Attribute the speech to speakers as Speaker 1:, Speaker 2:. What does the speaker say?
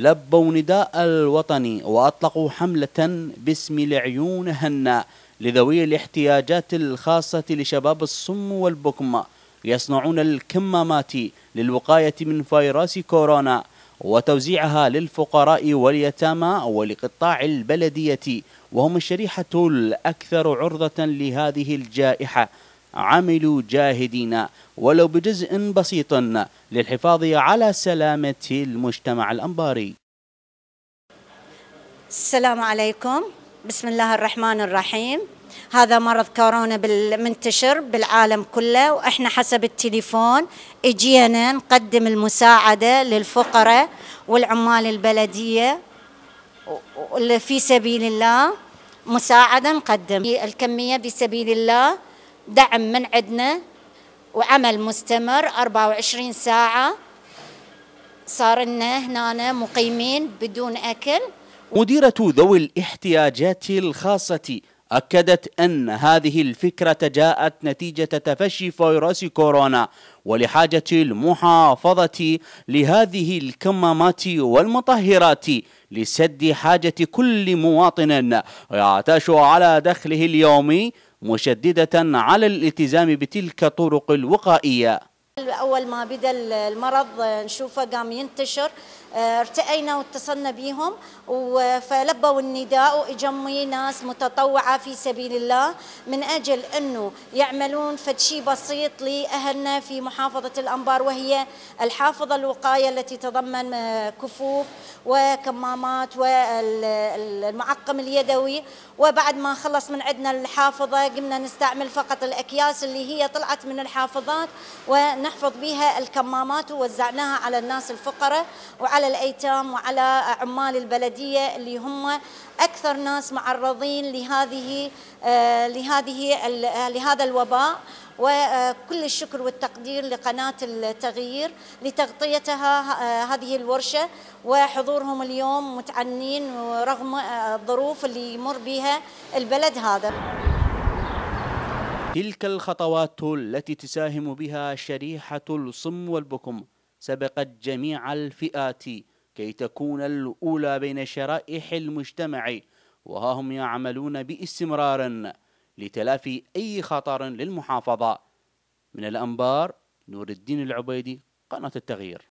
Speaker 1: لبوا نداء الوطني وأطلقوا حملة باسم العيون هنا لذوي الاحتياجات الخاصة لشباب الصم والبكم يصنعون الكمامات للوقاية من فيروس كورونا وتوزيعها للفقراء واليتامى ولقطاع البلدية وهم الشريحة الأكثر عرضة لهذه الجائحة عملوا جاهدين ولو بجزء بسيط للحفاظ على سلامة المجتمع الأنباري
Speaker 2: السلام عليكم بسم الله الرحمن الرحيم هذا مرض كورونا منتشر بالعالم كله واحنا حسب التليفون اجينا نقدم المساعده للفقراء والعمال البلديه في سبيل الله مساعده نقدم الكميه في سبيل الله دعم من عندنا وعمل مستمر 24 ساعة صار لنا هنا مقيمين بدون أكل
Speaker 1: مديرة ذوي الاحتياجات الخاصة أكدت أن هذه الفكرة جاءت نتيجة تفشي فيروس كورونا ولحاجة المحافظة لهذه الكمامات والمطهرات لسد حاجة كل مواطن يعتاش على دخله اليومي مشددة على الالتزام بتلك الطرق الوقائية
Speaker 2: أول ما بدأ المرض نشوفه قام ينتشر ارتئينا واتصلنا بيهم فلبوا النداء واجمي ناس متطوعه في سبيل الله من اجل انه يعملون فتشي بسيط لاهلنا في محافظه الانبار وهي الحافظه الوقايه التي تضمن آه، كفوف وكمامات والمعقم اليدوي وبعد ما خلص من عندنا الحافظه قمنا نستعمل فقط الاكياس اللي هي طلعت من الحافظات ونحفظ بها الكمامات ووزعناها على الناس الفقراء وعلى على الأيتام وعلى عمال البلدية اللي هم أكثر ناس معرضين لهذه آه، لهذه لهذا الوباء وكل الشكر والتقدير لقناة التغيير لتغطيتها آه، هذه الورشة وحضورهم اليوم متعنين رغم آه، الظروف اللي يمر بها البلد هذا
Speaker 1: تلك الخطوات التي تساهم بها شريحة الصم والبكم سبقت جميع الفئات كي تكون الأولى بين شرائح المجتمع وها هم يعملون باستمرار لتلافي أي خطر للمحافظة من الأنبار نور الدين العبيدي قناة التغيير